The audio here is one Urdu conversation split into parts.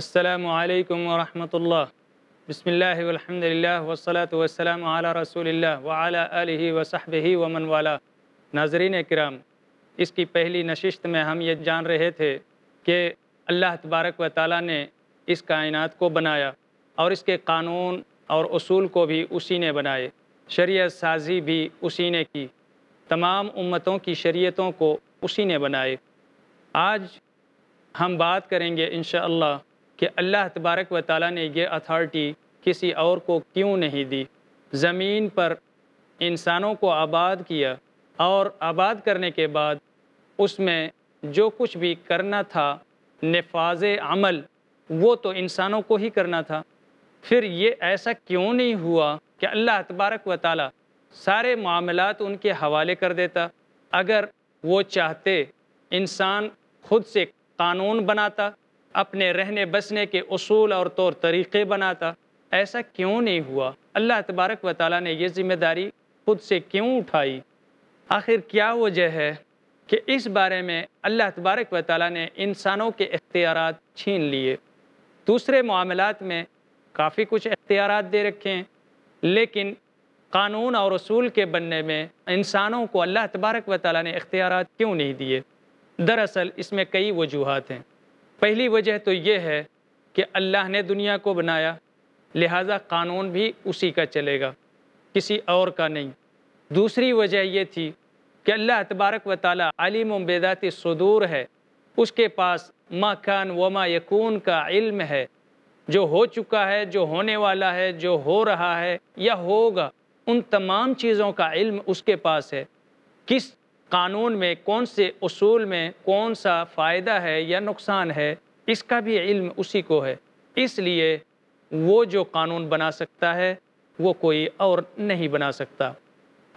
السلام علیکم ورحمۃ اللہ بسم اللہ وحمد للہ وسلم وسلم علیہ رسول اللہ وعلیٰ علیہ وصحب ومن والا ناظرین کرام اس کی پہلی نششت میں ہم یہ جان رہے تھے کہ اللہ تبارک و تعالیٰ نے اس کائنات کو بنایا اور اس کے قانون اور اصول کو بھی اسی نے بنائے شریعت سازی بھی اسی نے کی تمام امتوں کی شریعتوں کو اسی نے بنائے آج ہم بات کریں گے انشاءاللہ اللہ کہ اللہ تبارک و تعالیٰ نے یہ اتھارٹی کسی اور کو کیوں نہیں دی زمین پر انسانوں کو آباد کیا اور آباد کرنے کے بعد اس میں جو کچھ بھی کرنا تھا نفاذ عمل وہ تو انسانوں کو ہی کرنا تھا پھر یہ ایسا کیوں نہیں ہوا کہ اللہ تبارک و تعالیٰ سارے معاملات ان کے حوالے کر دیتا اگر وہ چاہتے انسان خود سے قانون بناتا اپنے رہنے بسنے کے اصول اور طور طریقے بناتا ایسا کیوں نہیں ہوا اللہ تبارک و تعالیٰ نے یہ ذمہ داری خود سے کیوں اٹھائی آخر کیا وجہ ہے کہ اس بارے میں اللہ تبارک و تعالیٰ نے انسانوں کے اختیارات چھین لیے دوسرے معاملات میں کافی کچھ اختیارات دے رکھے ہیں لیکن قانون اور اصول کے بننے میں انسانوں کو اللہ تبارک و تعالیٰ نے اختیارات کیوں نہیں دیے دراصل اس میں کئی وجوہات ہیں پہلی وجہ تو یہ ہے کہ اللہ نے دنیا کو بنایا لہٰذا قانون بھی اسی کا چلے گا کسی اور کا نہیں دوسری وجہ یہ تھی کہ اللہ تبارک و تعالیٰ علیم و بیدات صدور ہے اس کے پاس ما کان و ما کا علم ہے جو ہو چکا ہے جو ہونے والا ہے جو ہو رہا ہے یا ہوگا ان تمام چیزوں کا علم اس کے پاس ہے کس قانون میں کون سے اصول میں کون سا فائدہ ہے یا نقصان ہے اس کا بھی علم اسی کو ہے اس لیے وہ جو قانون بنا سکتا ہے وہ کوئی اور نہیں بنا سکتا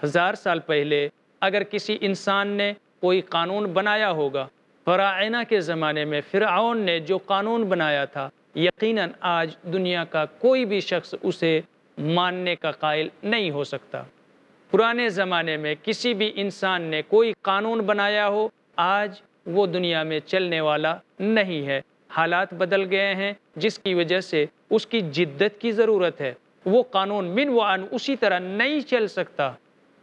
ہزار سال پہلے اگر کسی انسان نے کوئی قانون بنایا ہوگا فرائنہ کے زمانے میں فرعون نے جو قانون بنایا تھا یقیناً آج دنیا کا کوئی بھی شخص اسے ماننے کا قائل نہیں ہو سکتا پرانے زمانے میں کسی بھی انسان نے کوئی قانون بنایا ہو آج وہ دنیا میں چلنے والا نہیں ہے حالات بدل گئے ہیں جس کی وجہ سے اس کی جدت کی ضرورت ہے وہ قانون من و اسی طرح نہیں چل سکتا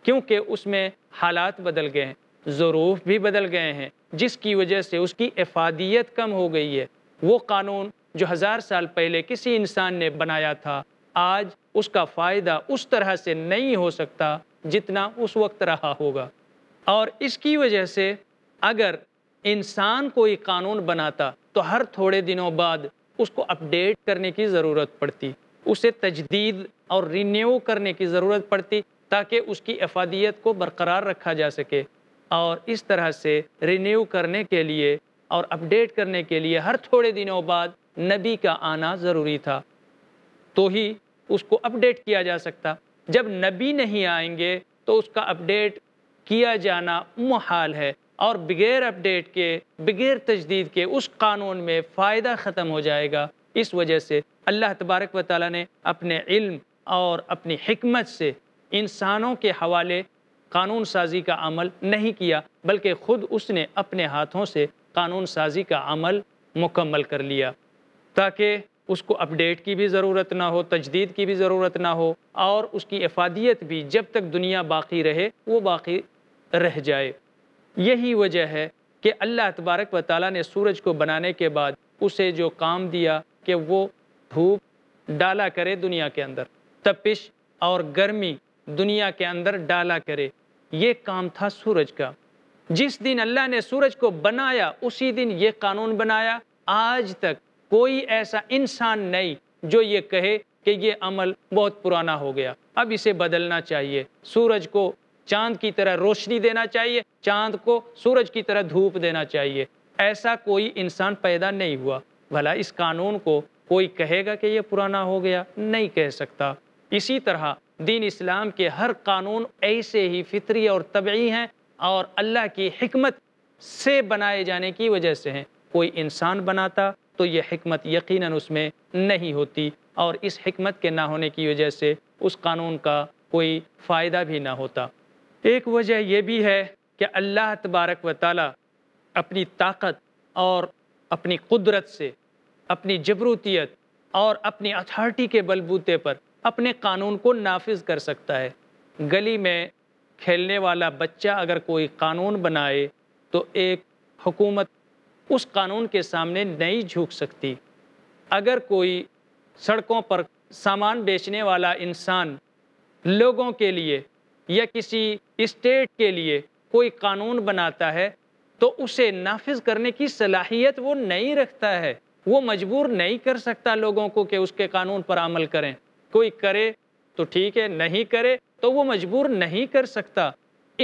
کیونکہ اس میں حالات بدل گئے ہیں ظروف بھی بدل گئے ہیں جس کی وجہ سے اس کی افادیت کم ہو گئی ہے وہ قانون جو ہزار سال پہلے کسی انسان نے بنایا تھا آج اس کا فائدہ اس طرح سے نہیں ہو سکتا جتنا اس وقت رہا ہوگا اور اس کی وجہ سے اگر انسان کوئی قانون بناتا تو ہر تھوڑے دنوں بعد اس کو اپڈیٹ کرنے کی ضرورت پڑتی اسے تجدید اور رینیو کرنے کی ضرورت پڑتی تاکہ اس کی افادیت کو برقرار رکھا جا سکے اور اس طرح سے رینیو کرنے کے لیے اور اپڈیٹ کرنے کے لیے ہر تھوڑے دنوں بعد نبی کا آنا ضروری تھا تو ہی اس کو اپڈیٹ کیا جا سکتا جب نبی نہیں آئیں گے تو اس کا اپڈیٹ کیا جانا محال ہے اور بغیر اپڈیٹ کے بغیر تجدید کے اس قانون میں فائدہ ختم ہو جائے گا اس وجہ سے اللہ تبارک و تعالیٰ نے اپنے علم اور اپنی حکمت سے انسانوں کے حوالے قانون سازی کا عمل نہیں کیا بلکہ خود اس نے اپنے ہاتھوں سے قانون سازی کا عمل مکمل کر لیا تاکہ اس کو اپڈیٹ کی بھی ضرورت نہ ہو تجدید کی بھی ضرورت نہ ہو اور اس کی افادیت بھی جب تک دنیا باقی رہے وہ باقی رہ جائے یہی وجہ ہے کہ اللہ تبارک و تعالیٰ نے سورج کو بنانے کے بعد اسے جو کام دیا کہ وہ دھوپ ڈالا کرے دنیا کے اندر تپش اور گرمی دنیا کے اندر ڈالا کرے یہ کام تھا سورج کا جس دن اللہ نے سورج کو بنایا اسی دن یہ قانون بنایا آج تک کوئی ایسا انسان نہیں جو یہ کہے کہ یہ عمل بہت پرانا ہو گیا اب اسے بدلنا چاہیے سورج کو چاند کی طرح روشنی دینا چاہیے چاند کو سورج کی طرح دھوپ دینا چاہیے ایسا کوئی انسان پیدا نہیں ہوا بھلا اس قانون کو کوئی کہے گا کہ یہ پرانا ہو گیا نہیں کہہ سکتا اسی طرح دین اسلام کے ہر قانون ایسے ہی فطری اور طبعی ہیں اور اللہ کی حکمت سے بنائے جانے کی وجہ سے ہیں کوئی انسان بناتا تو یہ حکمت یقیناً اس میں نہیں ہوتی اور اس حکمت کے نہ ہونے کی وجہ سے اس قانون کا کوئی فائدہ بھی نہ ہوتا ایک وجہ یہ بھی ہے کہ اللہ تبارک و تعالی اپنی طاقت اور اپنی قدرت سے اپنی جبروتیت اور اپنی اتھارٹی کے بلبوتے پر اپنے قانون کو نافذ کر سکتا ہے گلی میں کھیلنے والا بچہ اگر کوئی قانون بنائے تو ایک حکومت اس قانون کے سامنے نہیں جھوک سکتی اگر کوئی سڑکوں پر سامان بیچنے والا انسان لوگوں کے لیے یا کسی اسٹیٹ کے لیے کوئی قانون بناتا ہے تو اسے نافذ کرنے کی صلاحیت وہ نہیں رکھتا ہے وہ مجبور نہیں کر سکتا لوگوں کو کہ اس کے قانون پر عمل کریں کوئی کرے تو ٹھیک ہے نہیں کرے تو وہ مجبور نہیں کر سکتا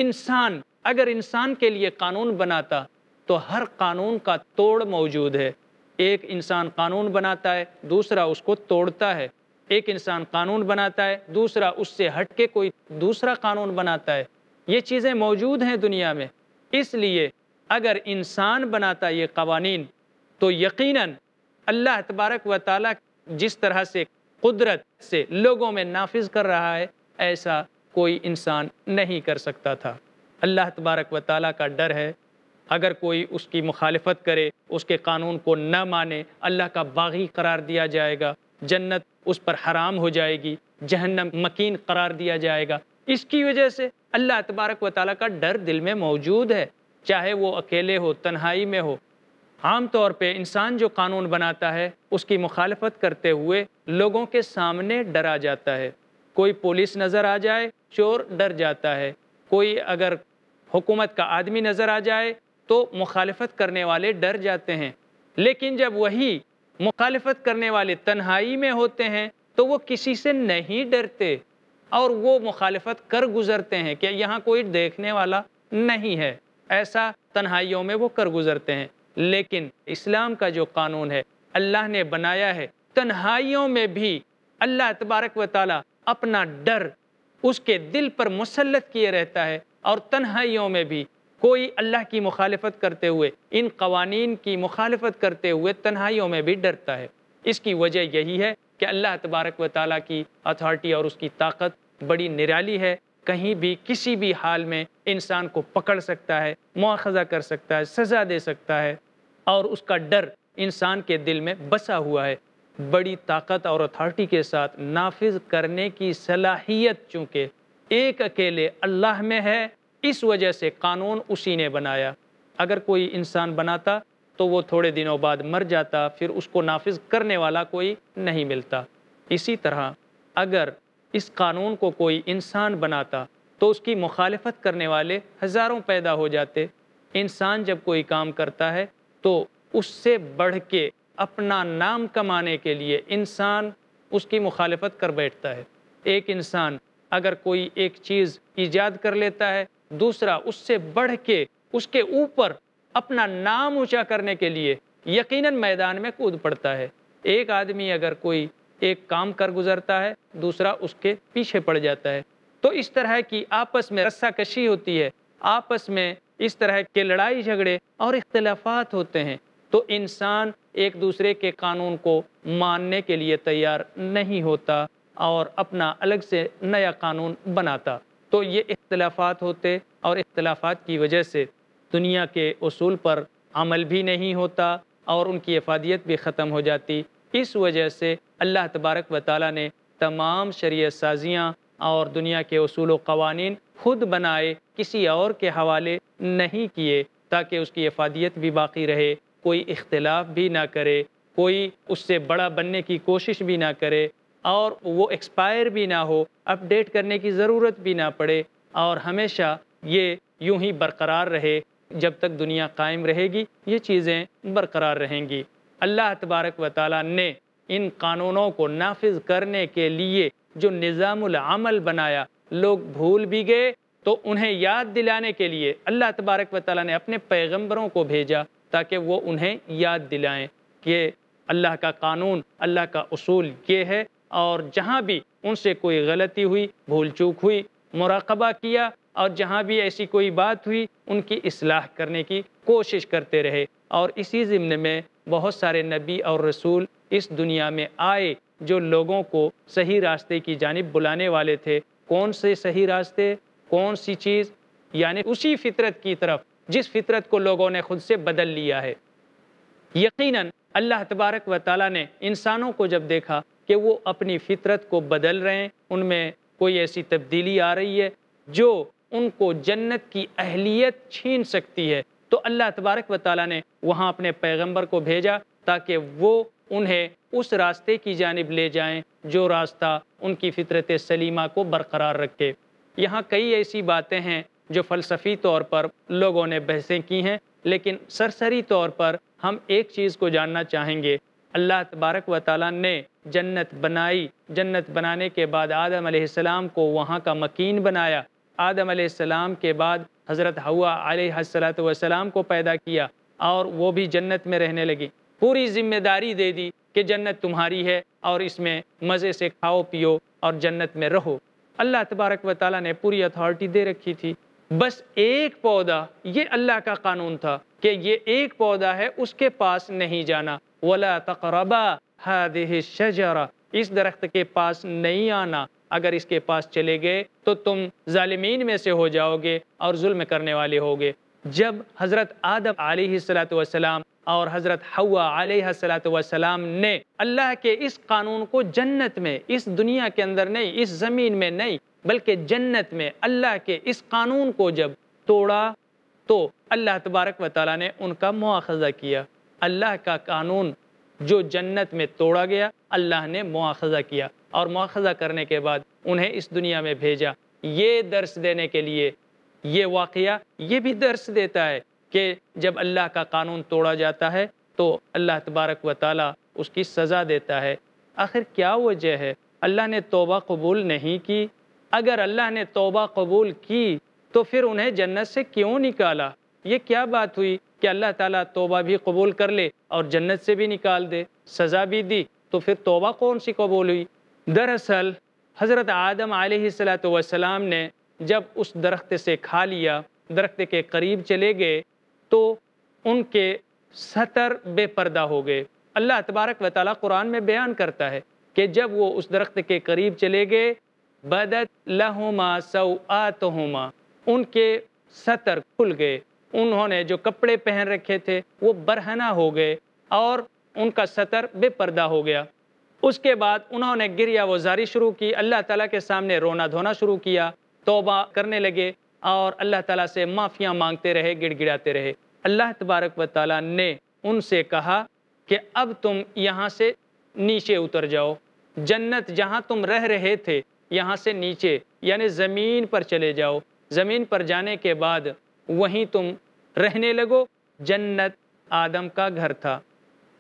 انسان اگر انسان کے لیے قانون بناتا تو ہر قانون کا توڑ موجود ہے ایک انسان قانون بناتا ہے دوسرا اس کو توڑتا ہے ایک انسان قانون بناتا ہے دوسرا اس سے ہٹ کے کوئی دوسرا قانون بناتا ہے یہ چیزیں موجود ہیں دنیا میں اس لیے اگر انسان بناتا یہ قوانین تو یقیناً اللہ تبارک و تعالیٰ جس طرح سے قدرت سے لوگوں میں نافذ کر رہا ہے ایسا کوئی انسان نہیں کر سکتا تھا اللہ تبارک و تعالیٰ کا ڈر ہے اگر کوئی اس کی مخالفت کرے اس کے قانون کو نہ مانے اللہ کا باغی قرار دیا جائے گا جنت اس پر حرام ہو جائے گی جہنم مکین قرار دیا جائے گا اس کی وجہ سے اللہ تبارک و تعالیٰ کا ڈر دل میں موجود ہے چاہے وہ اکیلے ہو تنہائی میں ہو عام طور پہ انسان جو قانون بناتا ہے اس کی مخالفت کرتے ہوئے لوگوں کے سامنے ڈر آ جاتا ہے کوئی پولیس نظر آ جائے چور ڈر جاتا ہے کوئی اگر حکومت کا آدمی نظر آ جائے تو مخالفت کرنے والے ڈر جاتے ہیں لیکن جب وہی مخالفت کرنے والے تنہائی میں ہوتے ہیں تو وہ کسی سے نہیں ڈرتے اور وہ مخالفت کر گزرتے ہیں کہ یہاں کوئی دیکھنے والا نہیں ہے ایسا تنہائیوں میں وہ کر گزرتے ہیں لیکن اسلام کا جو قانون ہے اللہ نے بنایا ہے تنہائیوں میں بھی اللہ تبارک و تعالیٰ اپنا ڈر اس کے دل پر مسلط کیے رہتا ہے اور تنہائیوں میں بھی کوئی اللہ کی مخالفت کرتے ہوئے ان قوانین کی مخالفت کرتے ہوئے تنہائیوں میں بھی ڈرتا ہے اس کی وجہ یہی ہے کہ اللہ تبارک و تعالیٰ کی اتھارٹی اور اس کی طاقت بڑی نرالی ہے کہیں بھی کسی بھی حال میں انسان کو پکڑ سکتا ہے مواخذہ کر سکتا ہے سزا دے سکتا ہے اور اس کا ڈر انسان کے دل میں بسا ہوا ہے بڑی طاقت اور اتھارٹی کے ساتھ نافذ کرنے کی صلاحیت چونکہ ایک اکیلے اللہ میں ہے اس وجہ سے قانون اسی نے بنایا اگر کوئی انسان بناتا تو وہ تھوڑے دنوں بعد مر جاتا پھر اس کو نافذ کرنے والا کوئی نہیں ملتا اسی طرح اگر اس قانون کو کوئی انسان بناتا تو اس کی مخالفت کرنے والے ہزاروں پیدا ہو جاتے انسان جب کوئی کام کرتا ہے تو اس سے بڑھ کے اپنا نام کمانے کے لیے انسان اس کی مخالفت کر بیٹھتا ہے ایک انسان اگر کوئی ایک چیز ایجاد کر لیتا ہے دوسرا اس سے بڑھ کے اس کے اوپر اپنا نام اونچا کرنے کے لیے یقیناً میدان میں کود پڑتا ہے ایک آدمی اگر کوئی ایک کام کر گزرتا ہے دوسرا اس کے پیچھے پڑ جاتا ہے تو اس طرح کی آپس میں رسہ کشی ہوتی ہے آپس میں اس طرح کے لڑائی جھگڑے اور اختلافات ہوتے ہیں تو انسان ایک دوسرے کے قانون کو ماننے کے لیے تیار نہیں ہوتا اور اپنا الگ سے نیا قانون بناتا تو یہ اختلافات ہوتے اور اختلافات کی وجہ سے دنیا کے اصول پر عمل بھی نہیں ہوتا اور ان کی افادیت بھی ختم ہو جاتی اس وجہ سے اللہ تبارک و تعالیٰ نے تمام شریعت سازیاں اور دنیا کے اصول و قوانین خود بنائے کسی اور کے حوالے نہیں کیے تاکہ اس کی افادیت بھی باقی رہے کوئی اختلاف بھی نہ کرے کوئی اس سے بڑا بننے کی کوشش بھی نہ کرے اور وہ ایکسپائر بھی نہ ہو اپڈیٹ کرنے کی ضرورت بھی نہ پڑے اور ہمیشہ یہ یوں ہی برقرار رہے جب تک دنیا قائم رہے گی یہ چیزیں برقرار رہیں گی اللہ تبارک و تعالیٰ نے ان قانونوں کو نافذ کرنے کے لیے جو نظام العمل بنایا لوگ بھول بھی گئے تو انہیں یاد دلانے کے لیے اللہ تبارک و تعالیٰ نے اپنے پیغمبروں کو بھیجا تاکہ وہ انہیں یاد دلائیں کہ اللہ کا قانون اللہ کا اصول یہ ہے اور جہاں بھی ان سے کوئی غلطی ہوئی بھول چوک ہوئی مراقبہ کیا اور جہاں بھی ایسی کوئی بات ہوئی ان کی اصلاح کرنے کی کوشش کرتے رہے اور اسی ضمن میں بہت سارے نبی اور رسول اس دنیا میں آئے جو لوگوں کو صحیح راستے کی جانب بلانے والے تھے کون سے صحیح راستے کون سی چیز یعنی اسی فطرت کی طرف جس فطرت کو لوگوں نے خود سے بدل لیا ہے یقیناً اللہ تبارک و تعالیٰ نے انسانوں کو جب دیکھا کہ وہ اپنی فطرت کو بدل رہے ہیں ان میں کوئی ایسی تبدیلی آ رہی ہے جو ان کو جنت کی اہلیت چھین سکتی ہے تو اللہ تبارک و تعالیٰ نے وہاں اپنے پیغمبر کو بھیجا تاکہ وہ انہیں اس راستے کی جانب لے جائیں جو راستہ ان کی فطرت سلیمہ کو برقرار رکھے یہاں کئی ایسی باتیں ہیں جو فلسفی طور پر لوگوں نے بحثیں کی ہیں لیکن سرسری طور پر ہم ایک چیز کو جاننا چاہیں گے اللہ تبارک و تعالیٰ نے جنت بنائی جنت بنانے کے بعد آدم علیہ السلام کو وہاں کا مکین بنایا آدم علیہ السلام کے بعد حضرت ہوا علیہ السلاۃ والسلام کو پیدا کیا اور وہ بھی جنت میں رہنے لگی پوری ذمہ داری دے دی کہ جنت تمہاری ہے اور اس میں مزے سے کھاؤ پیو اور جنت میں رہو اللہ تبارک و تعالیٰ نے پوری اتھارٹی دے رکھی تھی بس ایک پودا یہ اللہ کا قانون تھا کہ یہ ایک پودا ہے اس کے پاس نہیں جانا ولا تقربا الشجره اس درخت کے پاس نہیں آنا اگر اس کے پاس چلے گئے تو تم ظالمین میں سے ہو جاؤ گے اور ظلم کرنے والے ہوگے جب حضرت آدم علیہ السلام اور حضرت حوا علیہ السلام نے اللہ کے اس قانون کو جنت میں اس دنیا کے اندر نہیں اس زمین میں نہیں بلکہ جنت میں اللہ کے اس قانون کو جب توڑا تو اللہ تبارک و تعالیٰ نے ان کا مواخذہ کیا اللہ کا قانون جو جنت میں توڑا گیا اللہ نے مواخذہ کیا اور مواخذہ کرنے کے بعد انہیں اس دنیا میں بھیجا یہ درس دینے کے لیے یہ واقعہ یہ بھی درس دیتا ہے کہ جب اللہ کا قانون توڑا جاتا ہے تو اللہ تبارک و تعالیٰ اس کی سزا دیتا ہے آخر کیا وجہ ہے اللہ نے توبہ قبول نہیں کی اگر اللہ نے توبہ قبول کی تو پھر انہیں جنت سے کیوں نکالا یہ کیا بات ہوئی کہ اللہ تعالیٰ توبہ بھی قبول کر لے اور جنت سے بھی نکال دے سزا بھی دی تو پھر توبہ کون سی قبول ہوئی دراصل حضرت آدم علیہ السلام نے جب اس درخت سے کھا لیا درخت کے قریب چلے گئے تو ان کے سطر بے پردہ ہو گئے اللہ تبارک و تعالیٰ قرآن میں بیان کرتا ہے کہ جب وہ اس درخت کے قریب چلے گئے بدت لہما سو ان کے سطر کھل گئے انہوں نے جو کپڑے پہن رکھے تھے وہ برہنہ ہو گئے اور ان کا سطر بے پردہ ہو گیا اس کے بعد انہوں نے گریا وزاری شروع کی اللہ تعالیٰ کے سامنے رونا دھونا شروع کیا توبہ کرنے لگے اور اللہ تعالیٰ سے معافیاں مانگتے رہے گڑ گڑاتے رہے اللہ تبارک و تعالیٰ نے ان سے کہا کہ اب تم یہاں سے نیچے اتر جاؤ جنت جہاں تم رہ رہے تھے یہاں سے نیچے یعنی زمین پر چلے جاؤ زمین پر جانے کے بعد وہیں تم رہنے لگو جنت آدم کا گھر تھا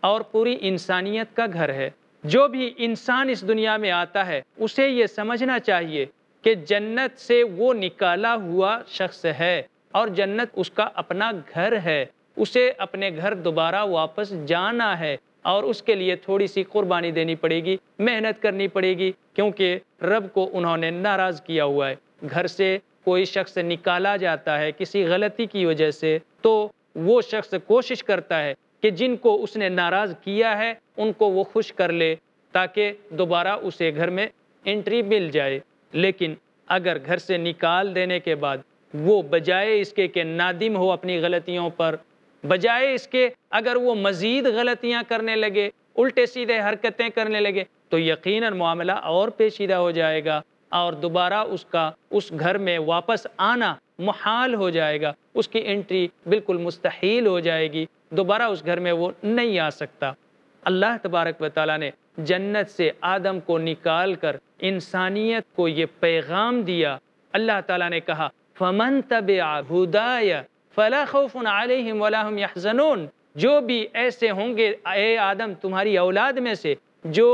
اور پوری انسانیت کا گھر ہے جو بھی انسان اس دنیا میں آتا ہے اسے یہ سمجھنا چاہیے کہ جنت سے وہ نکالا ہوا شخص ہے اور جنت اس کا اپنا گھر ہے اسے اپنے گھر دوبارہ واپس جانا ہے اور اس کے لیے تھوڑی سی قربانی دینی پڑے گی محنت کرنی پڑے گی کیونکہ رب کو انہوں نے ناراض کیا ہوا ہے گھر سے کوئی شخص نکالا جاتا ہے کسی غلطی کی وجہ سے تو وہ شخص کوشش کرتا ہے کہ جن کو اس نے ناراض کیا ہے ان کو وہ خوش کر لے تاکہ دوبارہ اسے گھر میں انٹری مل جائے لیکن اگر گھر سے نکال دینے کے بعد وہ بجائے اس کے کہ نادم ہو اپنی غلطیوں پر بجائے اس کے اگر وہ مزید غلطیاں کرنے لگے الٹے سیدھے حرکتیں کرنے لگے تو یقیناً معاملہ اور پیچیدہ ہو جائے گا اور دوبارہ اس کا اس گھر میں واپس آنا محال ہو جائے گا اس کی انٹری بالکل مستحیل ہو جائے گی دوبارہ اس گھر میں وہ نہیں آ سکتا اللہ تبارک و تعالیٰ نے جنت سے آدم کو نکال کر انسانیت کو یہ پیغام دیا اللہ تعالیٰ نے کہا فمن تبع ہدایا فلا خوف علیہم ولا هم یحزنون جو بھی ایسے ہوں گے اے آدم تمہاری اولاد میں سے جو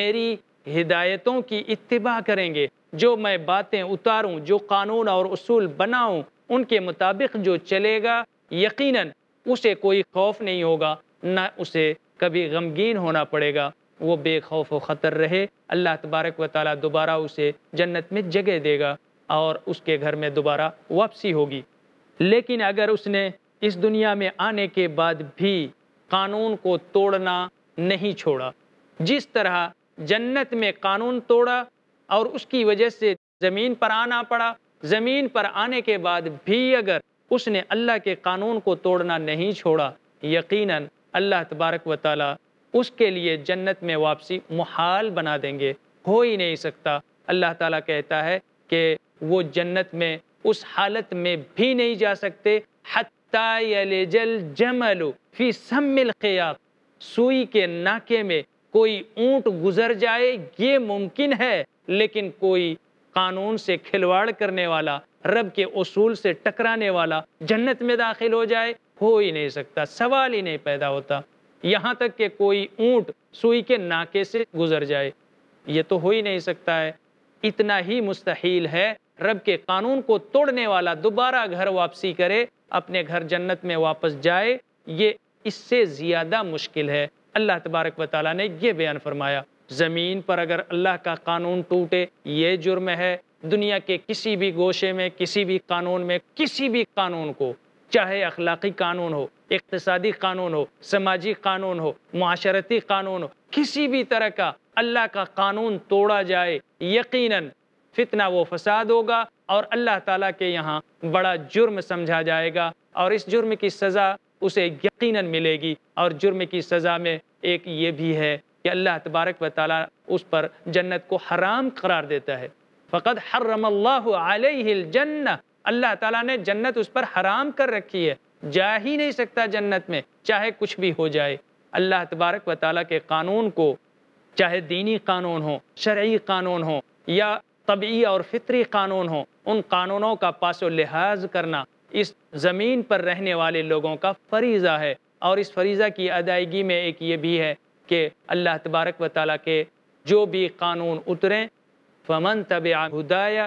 میری ہدایتوں کی اتباع کریں گے جو میں باتیں اتاروں جو قانون اور اصول بناؤں ان کے مطابق جو چلے گا یقیناً اسے کوئی خوف نہیں ہوگا نہ اسے کبھی غمگین ہونا پڑے گا وہ بے خوف و خطر رہے اللہ تبارک و تعالیٰ دوبارہ اسے جنت میں جگہ دے گا اور اس کے گھر میں دوبارہ واپسی ہوگی لیکن اگر اس نے اس دنیا میں آنے کے بعد بھی قانون کو توڑنا نہیں چھوڑا جس طرح جنت میں قانون توڑا اور اس کی وجہ سے زمین پر آنا پڑا زمین پر آنے کے بعد بھی اگر اس نے اللہ کے قانون کو توڑنا نہیں چھوڑا یقیناً اللہ تبارک و تعالی اس کے لیے جنت میں واپسی محال بنا دیں گے ہو ہی نہیں سکتا اللہ تعالیٰ کہتا ہے کہ وہ جنت میں اس حالت میں بھی نہیں جا سکتے حتی فی سم قیاق سوئی کے ناکے میں کوئی اونٹ گزر جائے یہ ممکن ہے لیکن کوئی قانون سے کھلواڑ کرنے والا رب کے اصول سے ٹکرانے والا جنت میں داخل ہو جائے ہو ہی نہیں سکتا سوال ہی نہیں پیدا ہوتا یہاں تک کہ کوئی اونٹ سوئی کے ناکے سے گزر جائے یہ تو ہو ہی نہیں سکتا ہے اتنا ہی مستحیل ہے رب کے قانون کو توڑنے والا دوبارہ گھر واپسی کرے اپنے گھر جنت میں واپس جائے یہ اس سے زیادہ مشکل ہے اللہ تبارک و تعالیٰ نے یہ بیان فرمایا زمین پر اگر اللہ کا قانون ٹوٹے یہ جرم ہے دنیا کے کسی بھی گوشے میں کسی بھی قانون میں کسی بھی قانون کو چاہے اخلاقی قانون ہو اقتصادی قانون ہو سماجی قانون ہو معاشرتی قانون ہو کسی بھی طرح کا اللہ کا قانون توڑا جائے یقیناً فتنہ وہ فساد ہوگا اور اللہ تعالیٰ کے یہاں بڑا جرم سمجھا جائے گا اور اس جرم کی سزا اسے یقیناً ملے گی اور جرم کی سزا میں ایک یہ بھی ہے کہ اللہ تبارک و تعالیٰ اس پر جنت کو حرام قرار دیتا ہے فقط حرم اللہ علیہ الجنہ اللہ تعالیٰ نے جنت اس پر حرام کر رکھی ہے جا ہی نہیں سکتا جنت میں چاہے کچھ بھی ہو جائے اللہ تبارک و تعالیٰ کے قانون کو چاہے دینی قانون ہوں شرعی قانون ہوں یا طبعی اور فطری قانون ہوں ان قانونوں کا پاس و لحاظ کرنا اس زمین پر رہنے والے لوگوں کا فریضہ ہے اور اس فریضہ کی ادائیگی میں ایک یہ بھی ہے کہ اللہ تبارک و تعالیٰ کے جو بھی قانون اتریں فمن طب ہدایا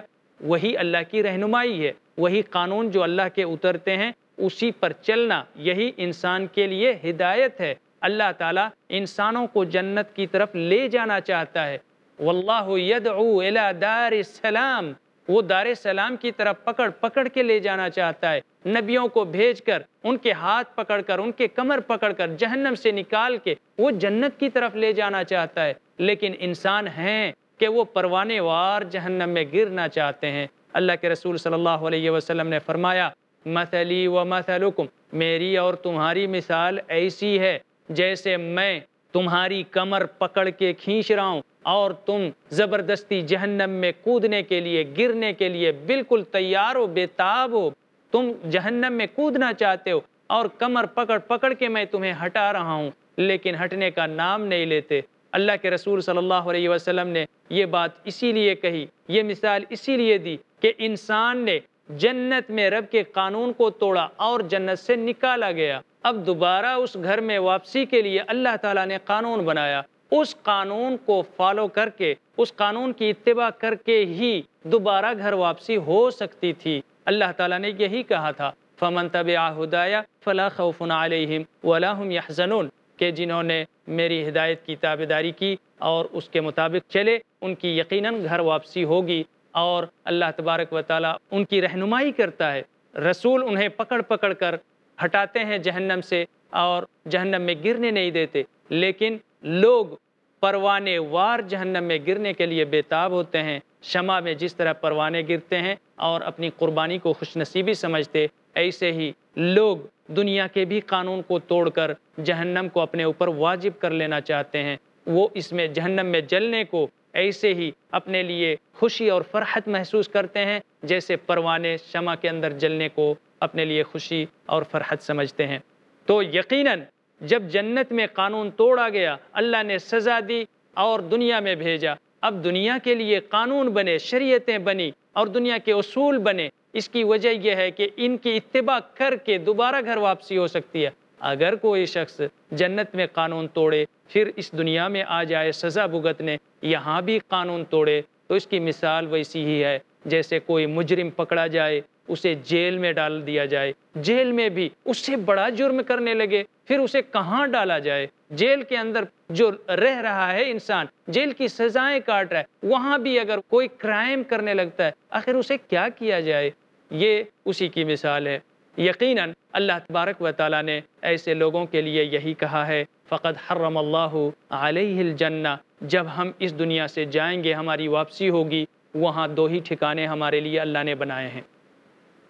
وہی اللہ کی رہنمائی ہے وہی قانون جو اللہ کے اترتے ہیں اسی پر چلنا یہی انسان کے لیے ہدایت ہے اللہ تعالیٰ انسانوں کو جنت کی طرف لے جانا چاہتا ہے واللہ یدعو الی دار السلام وہ دار سلام کی طرف پکڑ پکڑ کے لے جانا چاہتا ہے نبیوں کو بھیج کر ان کے ہاتھ پکڑ کر ان کے کمر پکڑ کر جہنم سے نکال کے وہ جنت کی طرف لے جانا چاہتا ہے لیکن انسان ہیں کہ وہ پروانے وار جہنم میں گرنا چاہتے ہیں اللہ کے رسول صلی اللہ علیہ وسلم نے فرمایا مثلی و مثلکم میری اور تمہاری مثال ایسی ہے جیسے میں تمہاری کمر پکڑ کے کھینچ رہا ہوں اور تم زبردستی جہنم میں کودنے کے لیے گرنے کے لیے بالکل تیار ہو بے تاب ہو تم جہنم میں کودنا چاہتے ہو اور کمر پکڑ پکڑ کے میں تمہیں ہٹا رہا ہوں لیکن ہٹنے کا نام نہیں لیتے اللہ کے رسول صلی اللہ علیہ وسلم نے یہ بات اسی لیے کہی یہ مثال اسی لیے دی کہ انسان نے جنت میں رب کے قانون کو توڑا اور جنت سے نکالا گیا اب دوبارہ اس گھر میں واپسی کے لیے اللہ تعالیٰ نے قانون بنایا اس قانون کو فالو کر کے اس قانون کی اتباع کر کے ہی دوبارہ گھر واپسی ہو سکتی تھی اللہ تعالیٰ نے یہی کہا تھا فمن طب آہدایہ فلاح و علیہم علیہم ولّم یاسن کہ جنہوں نے میری ہدایت کی تابداری داری کی اور اس کے مطابق چلے ان کی یقیناً گھر واپسی ہوگی اور اللہ تبارک و تعالیٰ ان کی رہنمائی کرتا ہے رسول انہیں پکڑ پکڑ کر ہٹاتے ہیں جہنم سے اور جہنم میں گرنے نہیں دیتے لیکن لوگ پروانے وار جہنم میں گرنے کے لیے بے تاب ہوتے ہیں شمع میں جس طرح پروانے گرتے ہیں اور اپنی قربانی کو خوش نصیبی سمجھتے ایسے ہی لوگ دنیا کے بھی قانون کو توڑ کر جہنم کو اپنے اوپر واجب کر لینا چاہتے ہیں وہ اس میں جہنم میں جلنے کو ایسے ہی اپنے لیے خوشی اور فرحت محسوس کرتے ہیں جیسے پروانے شمع کے اندر جلنے کو اپنے لیے خوشی اور فرحت سمجھتے ہیں تو یقیناً جب جنت میں قانون توڑا گیا اللہ نے سزا دی اور دنیا میں بھیجا اب دنیا کے لیے قانون بنے شریعتیں بنی اور دنیا کے اصول بنے اس کی وجہ یہ ہے کہ ان کی اتباع کر کے دوبارہ گھر واپسی ہو سکتی ہے اگر کوئی شخص جنت میں قانون توڑے پھر اس دنیا میں آ جائے سزا بھگتنے نے یہاں بھی قانون توڑے تو اس کی مثال ویسی ہی ہے جیسے کوئی مجرم پکڑا جائے اسے جیل میں ڈال دیا جائے جیل میں بھی اس سے بڑا جرم کرنے لگے پھر اسے کہاں ڈالا جائے جیل کے اندر جو رہ رہا ہے انسان جیل کی سزائیں کاٹ رہا ہے وہاں بھی اگر کوئی کرائم کرنے لگتا ہے آخر اسے کیا کیا جائے یہ اسی کی مثال ہے یقیناً اللہ تبارک و تعالیٰ نے ایسے لوگوں کے لیے یہی کہا ہے فقط حرم اللہ علیہ الجنہ جب ہم اس دنیا سے جائیں گے ہماری واپسی ہوگی وہاں دو ہی ٹھکانے ہمارے لیے اللہ نے بنائے ہیں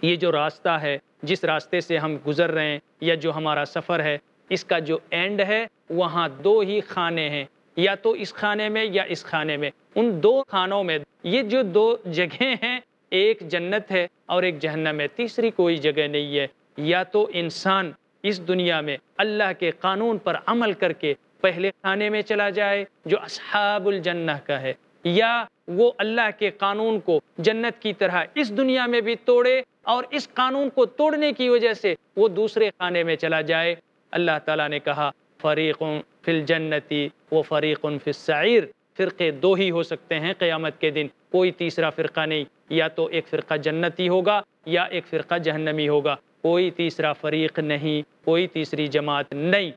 یہ جو راستہ ہے جس راستے سے ہم گزر رہے ہیں یا جو ہمارا سفر ہے اس کا جو اینڈ ہے وہاں دو ہی خانے ہیں یا تو اس خانے میں یا اس خانے میں ان دو خانوں میں یہ جو دو جگہیں ہیں ایک جنت ہے اور ایک جہنم ہے تیسری کوئی جگہ نہیں ہے یا تو انسان اس دنیا میں اللہ کے قانون پر عمل کر کے پہلے خانے میں چلا جائے جو اصحاب الجنہ کا ہے یا وہ اللہ کے قانون کو جنت کی طرح اس دنیا میں بھی توڑے اور اس قانون کو توڑنے کی وجہ سے وہ دوسرے خانے میں چلا جائے اللہ تعالیٰ نے کہا فریق فی الجنتی و فریق فی السعیر فرقے دو ہی ہو سکتے ہیں قیامت کے دن کوئی تیسرا فرقہ نہیں یا تو ایک فرقہ جنتی ہوگا یا ایک فرقہ جہنمی ہوگا کوئی تیسرا فریق نہیں کوئی تیسری جماعت نہیں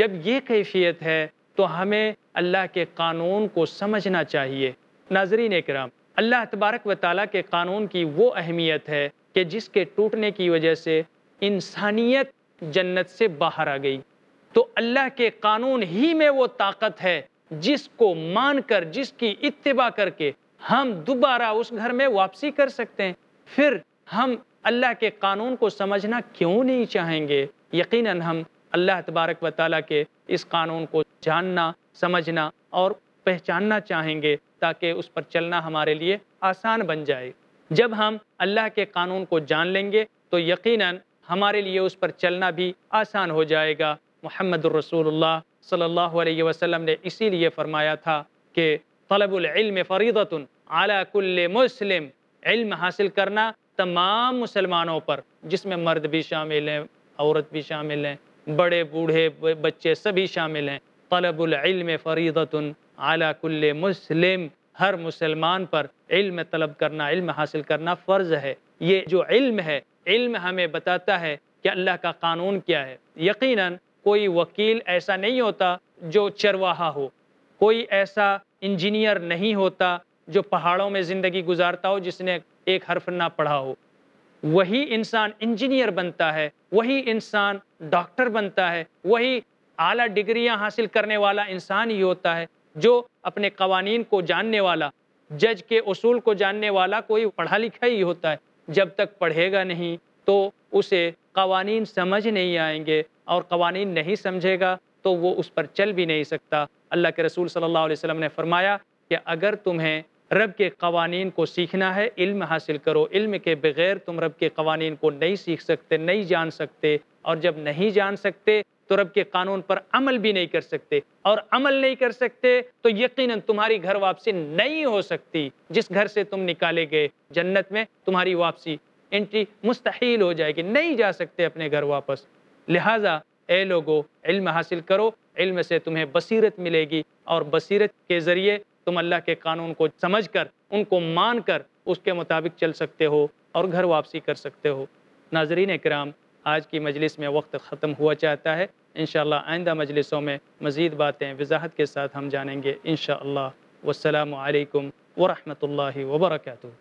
جب یہ کیفیت ہے تو ہمیں اللہ کے قانون کو سمجھنا چاہیے ناظرین اکرام اللہ تبارک و تعالیٰ کے قانون کی وہ اہمیت ہے کہ جس کے ٹوٹنے کی وجہ سے انسانیت جنت سے باہر آ گئی تو اللہ کے قانون ہی میں وہ طاقت ہے جس کو مان کر جس کی اتباع کر کے ہم دوبارہ اس گھر میں واپسی کر سکتے ہیں پھر ہم اللہ کے قانون کو سمجھنا کیوں نہیں چاہیں گے یقیناً ہم اللہ تبارک و تعالیٰ کے اس قانون کو جاننا سمجھنا اور پہچاننا چاہیں گے تاکہ اس پر چلنا ہمارے لیے آسان بن جائے جب ہم اللہ کے قانون کو جان لیں گے تو یقیناً ہمارے لیے اس پر چلنا بھی آسان ہو جائے گا محمد الرسول اللہ صلی اللہ علیہ وسلم نے اسی لیے فرمایا تھا کہ طلب العلم فریدت اعلیٰ کل مسلم علم حاصل کرنا تمام مسلمانوں پر جس میں مرد بھی شامل ہیں عورت بھی شامل ہیں بڑے بوڑھے بچے سبھی شامل ہیں طلب العلم فریدۃََََََََََََََََََََََََََََََ اعلی کل مسلم ہر مسلمان پر علم طلب کرنا علم حاصل کرنا فرض ہے یہ جو علم ہے علم ہمیں بتاتا ہے کہ اللہ کا قانون کیا ہے یقیناً کوئی وکیل ایسا نہیں ہوتا جو چرواہا ہو کوئی ایسا انجینئر نہیں ہوتا جو پہاڑوں میں زندگی گزارتا ہو جس نے ایک حرف نہ پڑھا ہو وہی انسان انجینئر بنتا ہے وہی انسان ڈاکٹر بنتا ہے وہی اعلیٰ ڈگریاں حاصل کرنے والا انسان ہی ہوتا ہے جو اپنے قوانین کو جاننے والا جج کے اصول کو جاننے والا کوئی پڑھا لکھا ہی ہوتا ہے جب تک پڑھے گا نہیں تو اسے قوانین سمجھ نہیں آئیں گے اور قوانین نہیں سمجھے گا تو وہ اس پر چل بھی نہیں سکتا اللہ کے رسول صلی اللہ علیہ وسلم نے فرمایا کہ اگر تمہیں رب کے قوانین کو سیکھنا ہے علم حاصل کرو علم کے بغیر تم رب کے قوانین کو نہیں سیکھ سکتے نہیں جان سکتے اور جب نہیں جان سکتے تو رب کے قانون پر عمل بھی نہیں کر سکتے اور عمل نہیں کر سکتے تو یقیناً تمہاری گھر واپسی نہیں ہو سکتی جس گھر سے تم نکالے گئے جنت میں تمہاری واپسی انٹری مستحیل ہو جائے گی نہیں جا سکتے اپنے گھر واپس لہٰذا اے لوگوں علم حاصل کرو علم سے تمہیں بصیرت ملے گی اور بصیرت کے ذریعے تم اللہ کے قانون کو سمجھ کر ان کو مان کر اس کے مطابق چل سکتے ہو اور گھر واپسی کر سکتے ہو ناظرین کرام آج کی مجلس میں وقت ختم ہوا چاہتا ہے انشاءاللہ آئندہ مجلسوں میں مزید باتیں وضاحت کے ساتھ ہم جانیں گے انشاءاللہ والسلام علیکم ورحمۃ اللہ وبرکاتہ